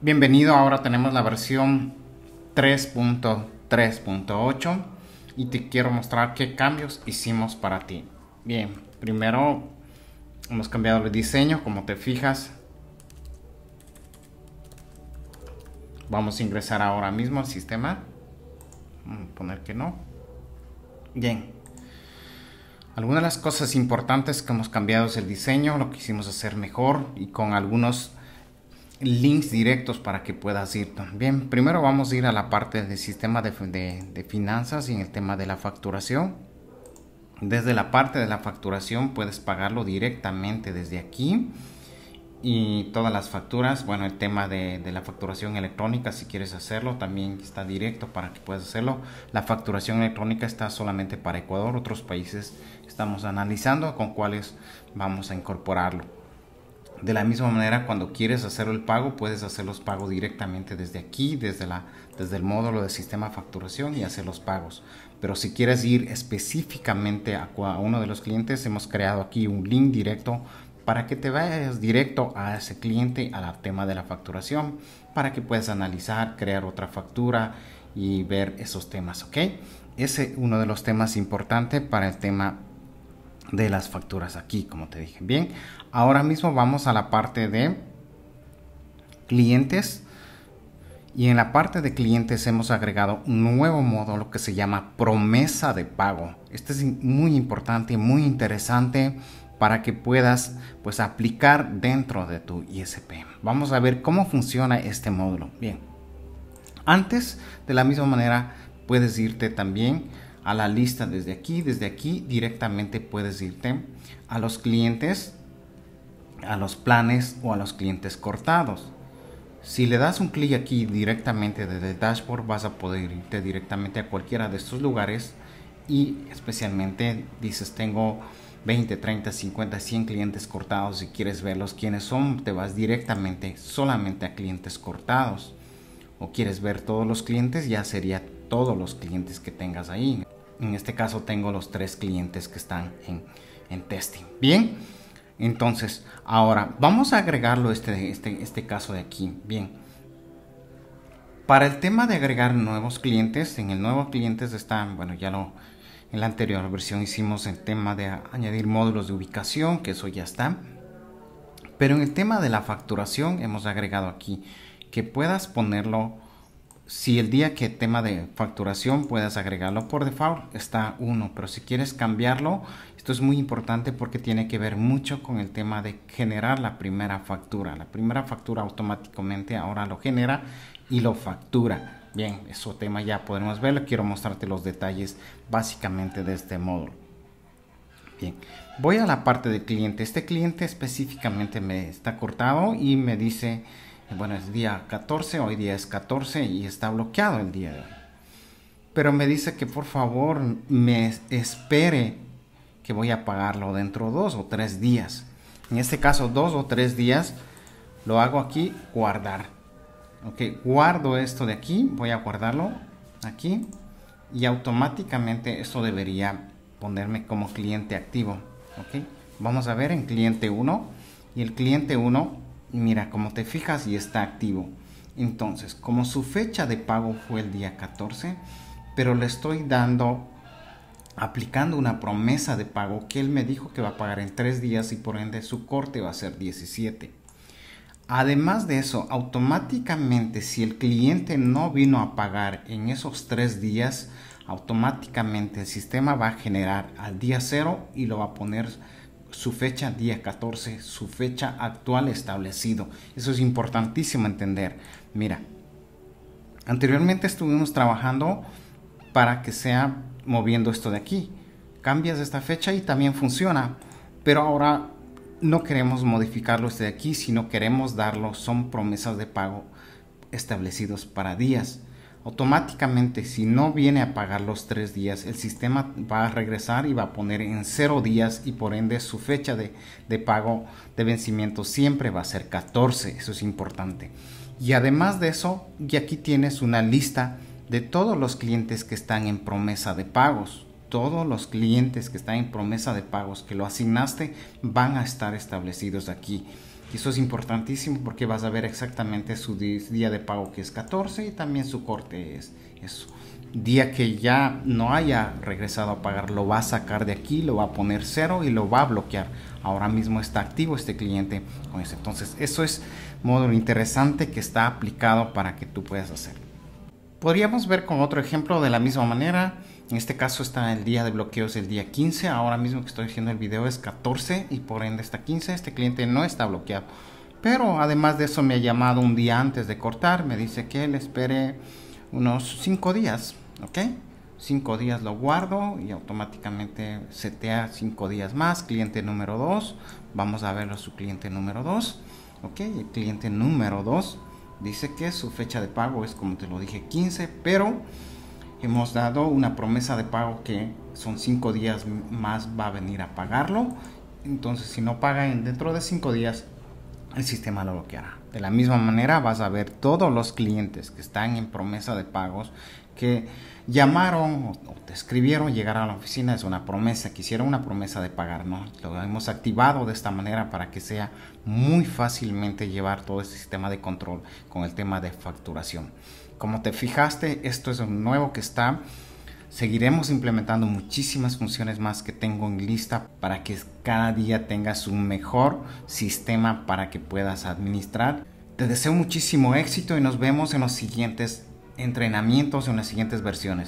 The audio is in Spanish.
Bienvenido, ahora tenemos la versión 3.3.8 y te quiero mostrar qué cambios hicimos para ti. Bien, primero hemos cambiado el diseño, como te fijas. Vamos a ingresar ahora mismo al sistema. Vamos a poner que no. Bien. Algunas de las cosas importantes que hemos cambiado es el diseño, lo que quisimos hacer mejor y con algunos links directos para que puedas ir también. Primero vamos a ir a la parte del sistema de, finanzas y en el tema de la facturación. Desde la parte de la facturación puedes pagarlo directamente desde aquí. Y todas las facturas, bueno, el tema de la facturación electrónica, si quieres hacerlo, también está directo para que puedas hacerlo. La facturación electrónica está solamente para Ecuador, otros países estamos analizando con cuáles vamos a incorporarlo. De la misma manera, cuando quieres hacer el pago, puedes hacer los pagos directamente desde aquí, desde, la, desde el módulo de sistema facturación y hacer los pagos. Pero si quieres ir específicamente a, a uno de los clientes, hemos creado aquí un link directo para que te vayas directo a ese cliente al tema de la facturación, para que puedas analizar, crear otra factura y ver esos temas, ¿ok? Ese es uno de los temas importantes para el tema de las facturas aquí, como te dije. Bien, ahora mismo vamos a la parte de clientes. Y en la parte de clientes hemos agregado un nuevo módulo que se llama promesa de pago. Este es muy importante, muy interesante para que puedas pues aplicar dentro de tu ISP. Vamos a ver cómo funciona este módulo. Bien. Antes, de la misma manera, puedes irte también a la lista desde aquí. Desde aquí directamente puedes irte a los clientes, a los planes o a los clientes cortados. Si le das un clic aquí directamente desde el dashboard vas a poder irte directamente a cualquiera de estos lugares y especialmente dices tengo 20, 30, 50, 100 clientes cortados si quieres verlos quiénes son te vas directamente solamente a clientes cortados o quieres ver todos los clientes ya sería todos los clientes que tengas ahí en este caso tengo los tres clientes que están en, testing. Bien, entonces ahora vamos a agregarlo este, este, este caso de aquí. Bien, para el tema de agregar nuevos clientes, en el nuevo clientes está, bueno, ya lo en la anterior versión hicimos el tema de añadir módulos de ubicación, que eso ya está. Pero en el tema de la facturación hemos agregado aquí que puedas ponerlo si el día que tema de facturación puedas agregarlo por default, está uno, pero si quieres cambiarlo, esto es muy importante porque tiene que ver mucho con el tema de generar la primera factura. La primera factura automáticamente ahora lo genera y lo factura. Bien, eso tema ya podemos verlo. Quiero mostrarte los detalles básicamente de este módulo. Bien, voy a la parte del cliente. Este cliente específicamente me está cortado y me dice bueno, es día 14, hoy día es 14 y está bloqueado el día de hoy. Pero me dice que por favor me espere que voy a pagarlo dentro de dos o tres días. En este caso, dos o tres días lo hago aquí, guardar. Ok, guardo esto de aquí, voy a guardarlo aquí y automáticamente esto debería ponerme como cliente activo. Ok, vamos a ver en cliente 1 y el cliente 1 mira, como te fijas y está activo. Entonces, como su fecha de pago fue el día 14, pero le estoy dando, aplicando una promesa de pago que él me dijo que va a pagar en tres días y por ende su corte va a ser 17. Además de eso, automáticamente si el cliente no vino a pagar en esos tres días, automáticamente el sistema va a generar al día cero y lo va a poner su fecha día 14, su fecha actual establecido. Eso es importantísimo entender. Mira, anteriormente estuvimos trabajando para que sea moviendo esto de aquí. Cambias esta fecha y también funciona, pero ahora no queremos modificarlo este de aquí, sino queremos darlo, son promesas de pago establecidos para días automáticamente si no viene a pagar los tres días, el sistema va a regresar y va a poner en cero días y por ende su fecha de, pago de vencimiento siempre va a ser 14, eso es importante. Y además de eso, y aquí tienes una lista de todos los clientes que están en promesa de pagos. Todos los clientes que están en promesa de pagos que lo asignaste van a estar establecidos aquí. Y eso es importantísimo porque vas a ver exactamente su día de pago que es 14 y también su corte es eso. Día que ya no haya regresado a pagar, lo va a sacar de aquí, lo va a poner cero y lo va a bloquear. Ahora mismo está activo este cliente con eso. Entonces, eso es módulo interesante que está aplicado para que tú puedas hacer. Podríamos ver con otro ejemplo de la misma manera. En este caso está el día de bloqueo es el día 15. Ahora mismo que estoy haciendo el video es 14 y por ende está 15. Este cliente no está bloqueado. Pero además de eso me ha llamado un día antes de cortar. Me dice que él espere unos 5 días. ¿Ok? 5 días lo guardo y automáticamente setea 5 días más. Cliente número 2. Vamos a verlo su cliente número 2. ¿Ok? El cliente número 2 dice que su fecha de pago es como te lo dije 15. Pero hemos dado una promesa de pago que son cinco días más va a venir a pagarlo. Entonces, si no paga dentro de cinco días, el sistema lo bloqueará. De la misma manera, vas a ver todos los clientes que están en promesa de pagos que llamaron o te escribieron, llegar a la oficina, es una promesa, que una promesa de pagar, ¿no? Lo hemos activado de esta manera para que sea muy fácilmente llevar todo este sistema de control con el tema de facturación. Como te fijaste, esto es un nuevo que está. Seguiremos implementando muchísimas funciones más que tengo en lista para que cada día tengas un mejor sistema para que puedas administrar. Te deseo muchísimo éxito y nos vemos en los siguientes entrenamientos, en las siguientes versiones.